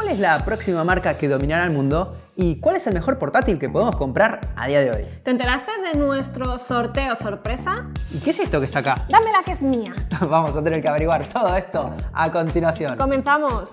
¿Cuál es la próxima marca que dominará el mundo? ¿Y cuál es el mejor portátil que podemos comprar a día de hoy? ¿Te enteraste de nuestro sorteo sorpresa? ¿Y qué es esto que está acá? Dámela que es mía. Vamos a tener que averiguar todo esto a continuación. ¡Comenzamos!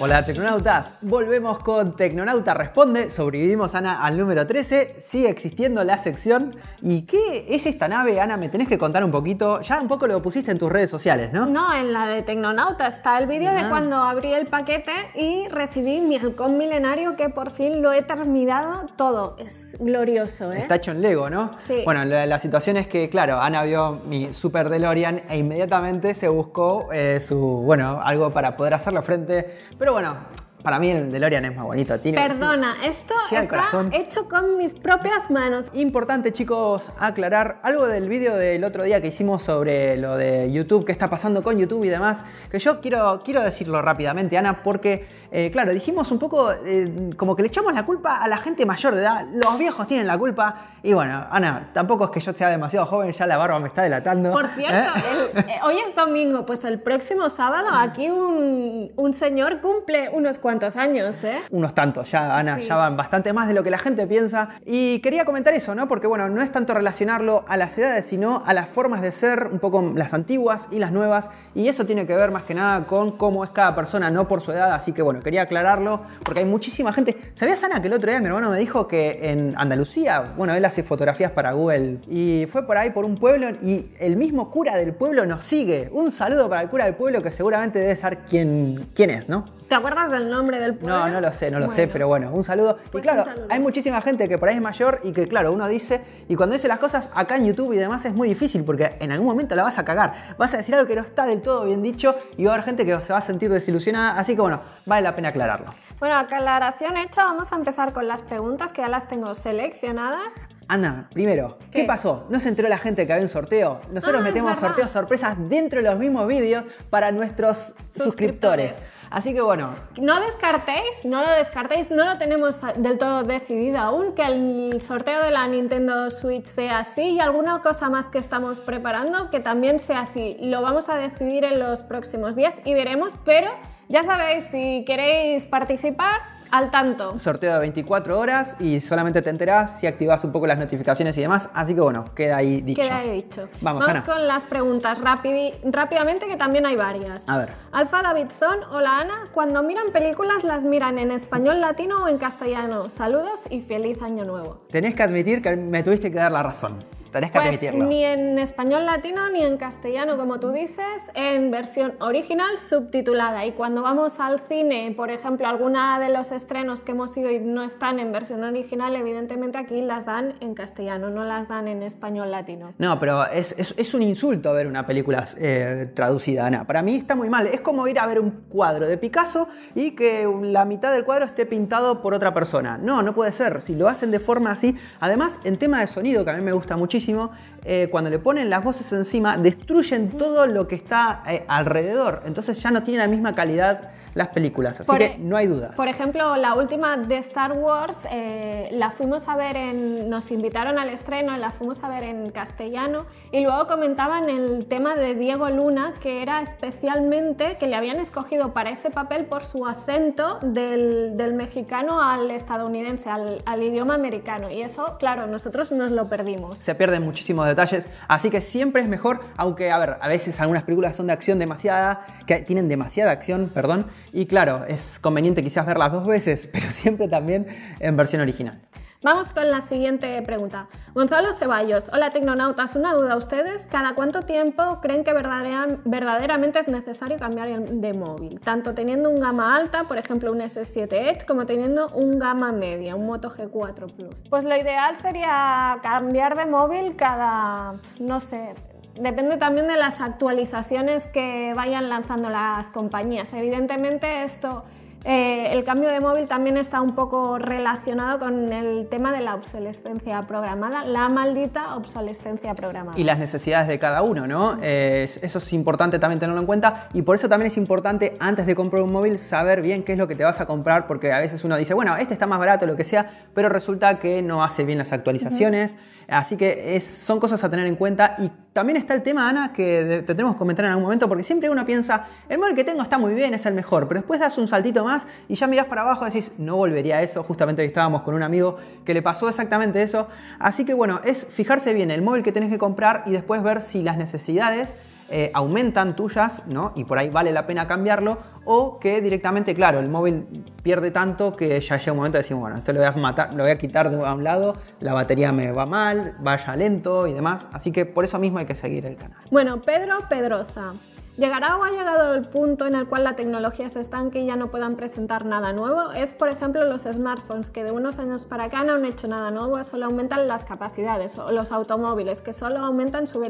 Hola Tecnonautas, volvemos con Tecnonauta Responde, sobrevivimos Ana al número 13, sigue existiendo la sección. ¿Y qué es esta nave, Ana? Me tenés que contar un poquito, ya un poco lo pusiste en tus redes sociales, ¿no? No, en la de Tecnonauta está el vídeo de ah. cuando abrí el paquete y recibí mi halcón milenario que por fin lo he terminado todo, es glorioso. ¿eh? Está hecho en Lego, ¿no? Sí. Bueno, la, situación es que, claro, Ana vio mi Super DeLorean e inmediatamente se buscó eh, su, bueno, algo para poder hacerlo frente. Pero bueno, para mí el de Lorian es más bonito. Tiene, Perdona, esto está hecho con mis propias manos. Importante, chicos, aclarar algo del vídeo del otro día que hicimos sobre lo de YouTube, qué está pasando con YouTube y demás, que yo quiero, quiero decirlo rápidamente, Ana, porque, eh, claro, dijimos un poco eh, como que le echamos la culpa a la gente mayor de edad, los viejos tienen la culpa, y bueno, Ana, tampoco es que yo sea demasiado joven, ya la barba me está delatando. Por cierto, ¿eh? hoy es domingo, pues el próximo sábado aquí un, un señor cumple unos cuantos ¿Cuántos años, ¿eh? Unos tantos, ya, Ana, ya van bastante más de lo que la gente piensa. Y quería comentar eso, ¿no? Porque, bueno, no es tanto relacionarlo a las edades, sino a las formas de ser, un poco las antiguas y las nuevas. Y eso tiene que ver más que nada con cómo es cada persona, no por su edad. Así que, bueno, quería aclararlo, porque hay muchísima gente. ¿Sabías, Ana, que el otro día mi hermano me dijo que en Andalucía, bueno, él hace fotografías para Google. Y fue por ahí, por un pueblo, y el mismo cura del pueblo nos sigue. Un saludo para el cura del pueblo que seguramente debe ser quien, quién es, ¿no? ¿Te acuerdas del nombre? No, no lo sé, no lo sé, pero bueno, un saludo. y pues claro, hay muchísima gente que por ahí es mayor y que, claro, uno dice, y cuando dice las cosas acá en YouTube y demás es muy difícil porque en algún momento la vas a cagar. Vas a decir algo que no está del todo bien dicho y va a haber gente que se va a sentir desilusionada, así que bueno, vale la pena aclararlo. Bueno, aclaración hecha, vamos a empezar con las preguntas que ya las tengo seleccionadas. Ana, primero, ¿Qué? pasó? ¿No se entró la gente que había un sorteo? Nosotros ah, metemos sorteos sorpresas dentro de los mismos vídeos para nuestros suscriptores. Así que bueno. No descartéis, no lo descartéis, no lo tenemos del todo decidido aún, que el sorteo de la Nintendo Switch sea así y alguna cosa más que estamos preparando que también sea así. Lo vamos a decidir en los próximos días y veremos, pero ya sabéis, si queréis participar, al tanto. Sorteo de 24 horas y solamente te enterás si activas un poco las notificaciones y demás. Así que bueno, queda ahí dicho. Queda ahí dicho. Vamos, Vamos con las preguntas rápido, rápidamente que también hay varias. A ver. Alfa Zon, hola Ana. Cuando miran películas, ¿las miran en español latino o en castellano? Saludos y feliz año nuevo. Tenés que admitir que me tuviste que dar la razón pues, Ni en español latino ni en castellano, como tú dices, en versión original subtitulada. Y cuando vamos al cine, por ejemplo, alguna de los estrenos que hemos ido y no están en versión original, evidentemente aquí las dan en castellano, no las dan en español latino. No, pero es, es, un insulto ver una película eh, traducida, Ana. Para mí está muy mal. Es como ir a ver un cuadro de Picasso y que la mitad del cuadro esté pintado por otra persona. No, no puede ser. Si lo hacen de forma así, además, en tema de sonido, que a mí me gusta muchísimo, muchísimo eh, cuando le ponen las voces encima, destruyen todo lo que está eh, alrededor. Entonces ya no tiene la misma calidad las películas. Así que e- no hay dudas. Por ejemplo, la última de Star Wars eh, la fuimos a ver en. Nos invitaron al estreno, la fuimos a ver en castellano y luego comentaban el tema de Diego Luna, que era especialmente que le habían escogido para ese papel por su acento del, del mexicano al estadounidense, al, al, idioma americano. Y eso, claro, nosotros nos lo perdimos. Se pierde muchísimo de Así que siempre es mejor, aunque, a ver, a veces algunas películas son de acción demasiada, que tienen demasiada acción, perdón. Y claro, es conveniente quizás verlas dos veces, pero siempre también en versión original. Vamos con la siguiente pregunta. Gonzalo Ceballos, hola tecnonautas, una duda. a ¿Ustedes cada cuánto tiempo creen que verdaderamente es necesario cambiar de móvil? Tanto teniendo un gama alta, por ejemplo un S7 Edge, como teniendo un gama media, un Moto G4 Plus. Pues lo ideal sería cambiar de móvil cada, no sé, depende también de las actualizaciones que vayan lanzando las compañías. Evidentemente esto eh, el cambio de móvil también está un poco relacionado con el tema de la obsolescencia programada, la maldita obsolescencia programada. Y las necesidades de cada uno, ¿no? eso es importante también tenerlo en cuenta y por eso también es importante antes de comprar un móvil saber bien qué es lo que te vas a comprar porque a veces uno dice, bueno, este está más barato, lo que sea, pero resulta que no hace bien las actualizaciones. Así que son cosas a tener en cuenta y también está el tema, Ana, que tendremos tenemos que comentar en algún momento, porque siempre uno piensa, el móvil que tengo está muy bien, es el mejor, pero después das un saltito más y ya mirás para abajo y decís, no volvería a eso, justamente estábamos con un amigo que le pasó exactamente eso. Así que bueno, es fijarse bien el móvil que tenés que comprar y después ver si las necesidades eh, aumentan tuyas, ¿no? Y por ahí vale la pena cambiarlo. O que directamente, claro, el móvil pierde tanto que ya llega un momento de decir, bueno, esto lo voy a matar, lo voy a quitar de un lado, la batería me va mal, vaya lento y demás. Así que por eso mismo hay que seguir el canal. Bueno, Pedro Pedrosa ¿Llegará o ha llegado el punto en el cual la tecnología se estanque y ya no puedan presentar nada nuevo? Es, por ejemplo, los smartphones, que de unos años para acá no han hecho nada nuevo, solo aumentan las capacidades, o los automóviles, que solo aumentan su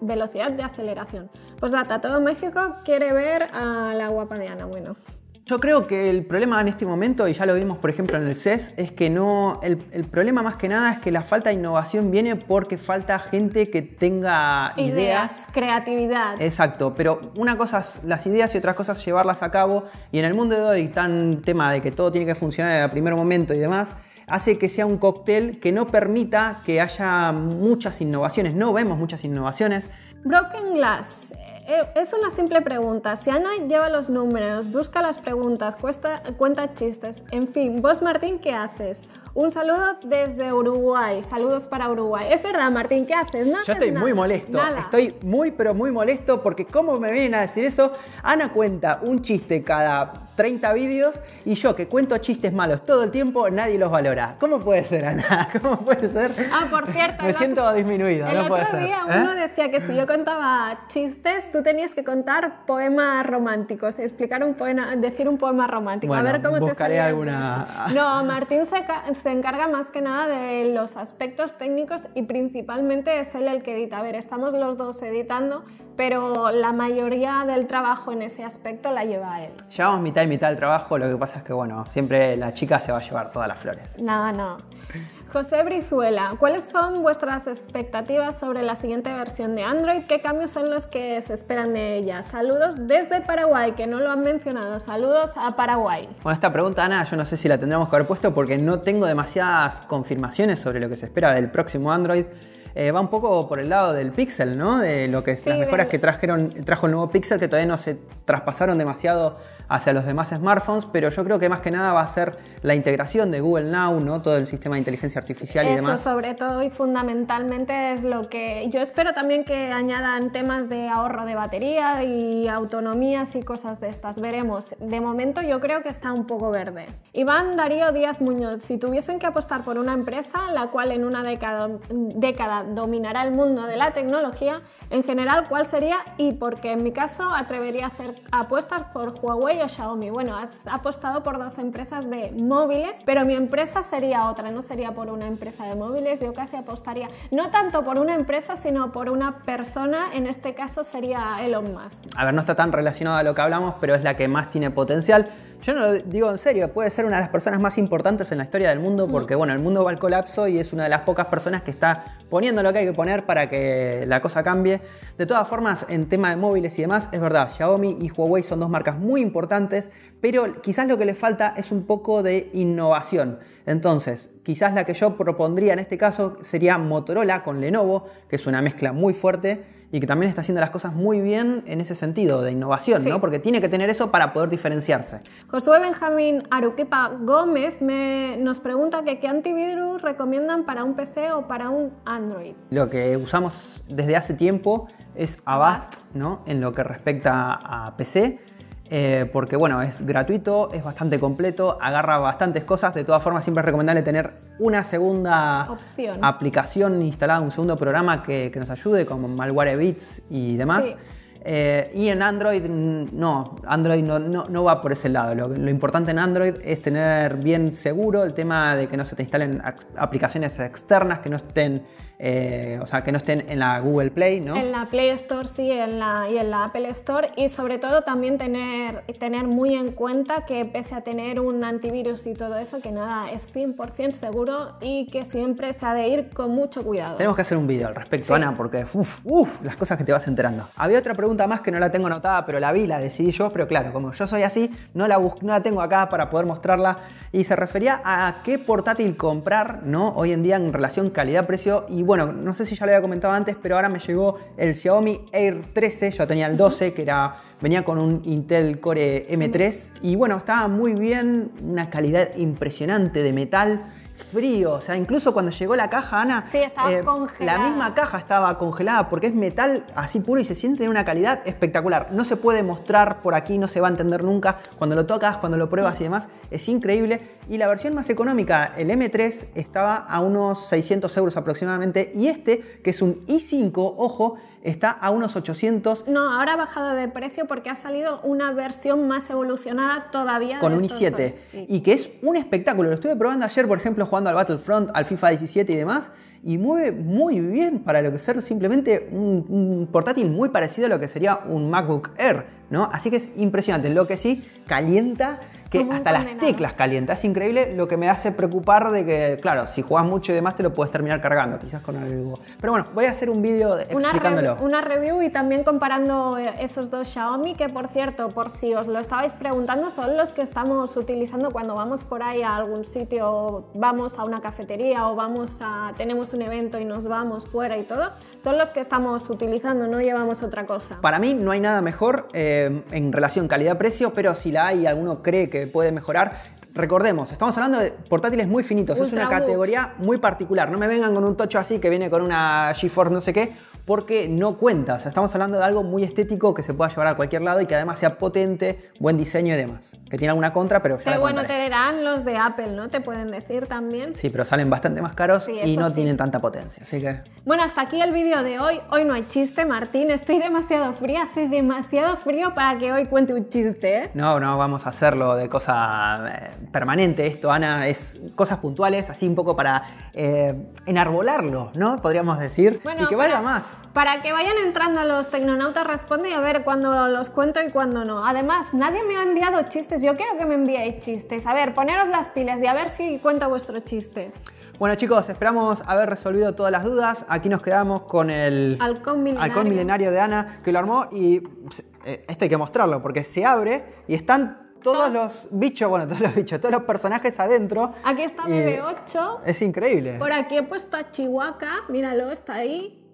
velocidad de aceleración. Pues data, todo México quiere ver a la guapa Diana, bueno. Yo creo que el problema en este momento, y ya lo vimos por ejemplo en el CES, es que no. El, problema más que nada es que la falta de innovación viene porque falta gente que tenga ideas. creatividad. Exacto, pero una cosa es las ideas y otra cosa es llevarlas a cabo. Y en el mundo de hoy, tan tema de que todo tiene que funcionar en el primer momento y demás, hace que sea un cóctel que no permita que haya muchas innovaciones. No vemos muchas innovaciones. Broken Glass eh, eh, es una simple pregunta. Si Ana lleva los números, busca las preguntas, cuenta chistes. En fin, vos Martín, ¿qué haces? Un saludo desde Uruguay. Saludos para Uruguay. Es verdad, Martín, ¿qué haces? Yo estoy muy molesto. Estoy muy, pero muy molesto porque ¿cómo me vienen a decir eso? Ana cuenta un chiste cada 30 vídeos y yo que cuento chistes malos todo el tiempo, nadie los valora. ¿Cómo puede ser, Ana? ¿Cómo puede ser? Ah, por cierto. Me siento disminuido. El otro día ¿Eh? uno decía que si yo contaba chistes, tú tenías que contar poemas románticos, explicar un poema, decir un poema romántico. a ver cómo buscaré te alguna. No, Martín se, se encarga más que nada de los aspectos técnicos y principalmente es él el que edita. A ver, estamos los dos editando, pero la mayoría del trabajo en ese aspecto la lleva él. Llevamos mitad y mitad del trabajo, lo que pasa es que, bueno, siempre la chica se va a llevar todas las flores. No, no. José Brizuela, ¿cuáles son vuestras expectativas sobre la siguiente versión de Android? ¿Qué cambios son los que se esperan de ella? Saludos desde Paraguay, que no lo han mencionado. Saludos a Paraguay. Bueno, esta pregunta, Ana, yo no sé si la tendríamos que haber puesto porque no tengo demasiadas confirmaciones sobre lo que se espera del próximo Android. Eh, va un poco por el lado del Pixel, ¿no? De lo que las mejoras que trajeron, trajo el nuevo Pixel que todavía no se traspasaron demasiado hacia los demás smartphones, pero yo creo que más que nada va a ser la integración de Google Now, ¿no? Todo el sistema de inteligencia artificial y eso demás. Eso sobre todo y fundamentalmente es lo que yo espero también que añadan temas de ahorro de batería y autonomías y cosas de estas. Veremos. De momento yo creo que está un poco verde. Iván Darío Díaz Muñoz, si tuviesen que apostar por una empresa la cual en una década, década dominará el mundo de la tecnología, en general, ¿cuál sería y porque En mi caso, atrevería a hacer apuestas por Huawei o Xiaomi. Bueno, has apostado por dos empresas de móviles, pero mi empresa sería otra, no sería por una empresa de móviles. Yo casi apostaría no tanto por una empresa, sino por una persona. En este caso sería Elon Musk. A ver, no está tan relacionada a lo que hablamos, pero es la que más tiene potencial. Yo no lo digo en serio, puede ser una de las personas más importantes en la historia del mundo mm. porque, bueno, el mundo va al colapso y es una de las pocas personas que está poniendo lo que hay que poner para que la cosa cambie. De todas formas, en tema de móviles y demás, es verdad, Xiaomi y Huawei son dos marcas muy importantes, pero quizás lo que les falta es un poco de innovación. Entonces, quizás la que yo propondría en este caso sería Motorola con Lenovo, que es una mezcla muy fuerte y que también está haciendo las cosas muy bien en ese sentido de innovación, ¿no? Porque tiene que tener eso para poder diferenciarse. Josué Benjamín Aruquipa Gómez nos pregunta que qué antivirus recomiendan para un PC o para un Android. Lo que usamos desde hace tiempo es Avast, ¿no? En lo que respecta a PC eh, porque bueno, es gratuito, es bastante completo, agarra bastantes cosas. De todas formas, siempre es recomendable tener una segunda aplicación instalada, un segundo programa que, nos ayude, como Malware Bits y demás. Eh, y en Android no, Android no, va por ese lado. Lo, importante en Android es tener bien seguro el tema de que no se te instalen aplicaciones externas que no estén, eh, o sea, que no estén en la Google Play, ¿no? En la Play Store sí, en la, y en la Apple Store y sobre todo también tener, tener muy en cuenta que pese a tener un antivirus y todo eso, que nada es 100% seguro y que siempre se ha de ir con mucho cuidado. Tenemos que hacer un vídeo al respecto, Ana, porque las cosas que te vas enterando. Había otra pregunta más que no la tengo anotada, pero la vi, la decidí yo, pero claro, como yo soy así, no la, no la tengo acá para poder mostrarla. Y se refería a qué portátil comprar, ¿no? Hoy en día en relación calidad-precio. Y bueno, no sé si ya lo había comentado antes, pero ahora me llegó el Xiaomi Air 13, yo tenía el 12, que era venía con un Intel Core M3 y bueno, estaba muy bien, una calidad impresionante de metal frío. O sea, incluso cuando llegó la caja, Ana. Sí, estaba eh, congelada. La misma caja estaba congelada porque es metal así puro y se siente en una calidad espectacular. No se puede mostrar por aquí, no se va a entender nunca. Cuando lo tocas, cuando lo pruebas y demás, es increíble. Y la versión más económica, el M3, estaba a unos 600 euros aproximadamente. Y este, que es un i5, ojo, está a unos 800. No, ahora ha bajado de precio porque ha salido una versión más evolucionada todavía. Con un i7. Y que es un espectáculo. Lo estuve probando ayer, por ejemplo, jugando al Battlefront, al FIFA 17 y demás. Y mueve muy bien para lo que ser simplemente un portátil muy parecido a lo que sería un MacBook Air ¿no? Así que es impresionante. Lo que sí calienta, que hasta las teclas calienta. Es increíble lo que me hace preocupar de que, claro, si juegas mucho y demás te lo puedes terminar cargando, quizás con algo. Pero bueno, voy a hacer un vídeo explicándolo. una review y también comparando eh, esos dos Xiaomi, que por cierto, por si os lo estabais preguntando, son los que estamos utilizando cuando vamos por ahí a algún sitio, vamos a una cafetería o vamos a, tenemos un evento y nos vamos fuera y todo. Son los que estamos utilizando, no llevamos otra cosa. Para mí no hay nada mejor. Eh, eh, en relación calidad-precio, pero si la hay y alguno cree que puede mejorar, recordemos, estamos hablando de portátiles muy finitos, es una categoría muy particular. No me vengan con un tocho así que viene con una GeForce no sé qué porque no cuenta. O sea, estamos hablando de algo muy estético que se pueda llevar a cualquier lado y que además sea potente, buen diseño y demás. Que tiene alguna contra, pero ya. Qué bueno te dirán los de Apple, ¿no? Te pueden decir también. Sí, pero salen bastante más caros y no tienen tanta potencia. Así que. Bueno, hasta aquí el vídeo de hoy. Hoy no hay chiste, Martín. Estoy demasiado fría. Hace demasiado frío para que hoy cuente un chiste. ¿eh? No, no, vamos a hacerlo de cosa eh, permanente. Esto, Ana, es cosas puntuales, así un poco para eh, enarbolarlo, ¿no? Podríamos decir. y que valga más para que vayan entrando los Tecnonautas Responde y a ver cuándo los cuento y cuándo no. Además, nadie me ha enviado chistes, yo quiero que me enviéis chistes. A ver, poneros las pilas y a ver si cuento vuestro chiste. Bueno chicos, esperamos haber resolvido todas las dudas. Aquí nos quedamos con el Alcón de Ana, que lo armó y eh, esto hay que mostrarlo, porque se abre y están todos los bichos, bueno, todos los bichos, todos los personajes adentro. Aquí está BB8. Es increíble. Por aquí he puesto a Chihuahua, míralo, está ahí.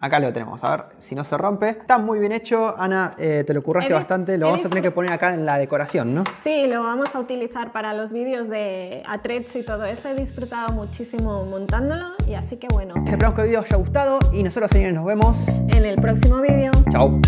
Acá lo tenemos, a ver si no se rompe. Está muy bien hecho, Ana, eh, te lo curraste bastante, lo vamos a tener que poner acá en la decoración, ¿no? Sí, lo vamos a utilizar para los vídeos de atrecho y todo eso. He disfrutado muchísimo montándolo y así que bueno. Esperamos que el vídeo os haya gustado y nosotros señores nos vemos en el próximo vídeo. Chao.